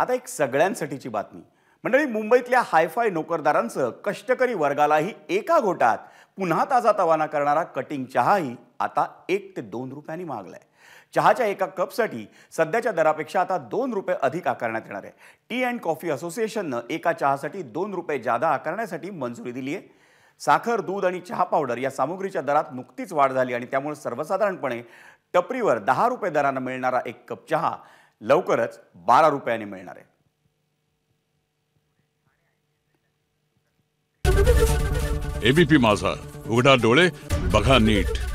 आता एक सगळ्यांसाठीची बातमी मंडळी मुंबईतल्या हायफाय नोकरदारांचं कष्टकरी वर्गालाही एका घोटात पुन्हा ताजा तवाना करणारा कटिंग चहाही आता एक ते दोन रुपयांनी मागला आहे चहाच्या एका कपसाठी सध्याच्या दरापेक्षा आता दोन रुपये अधिक आकारण्यात येणार आहे टी अँड कॉफी असोसिएशननं एका चहासाठी दोन रुपये जादा आकारण्यासाठी मंजुरी दिली आहे साखर दूध आणि चहा पावडर या सामुग्रीच्या दरात नुकतीच वाढ झाली आणि त्यामुळे सर्वसाधारणपणे टपरीवर दहा रुपये दरानं मिळणारा एक कप चहा लवकरच बारा रुपयाने मिळणार आहे एबीपी माझा उघडा डोळे बघा नीट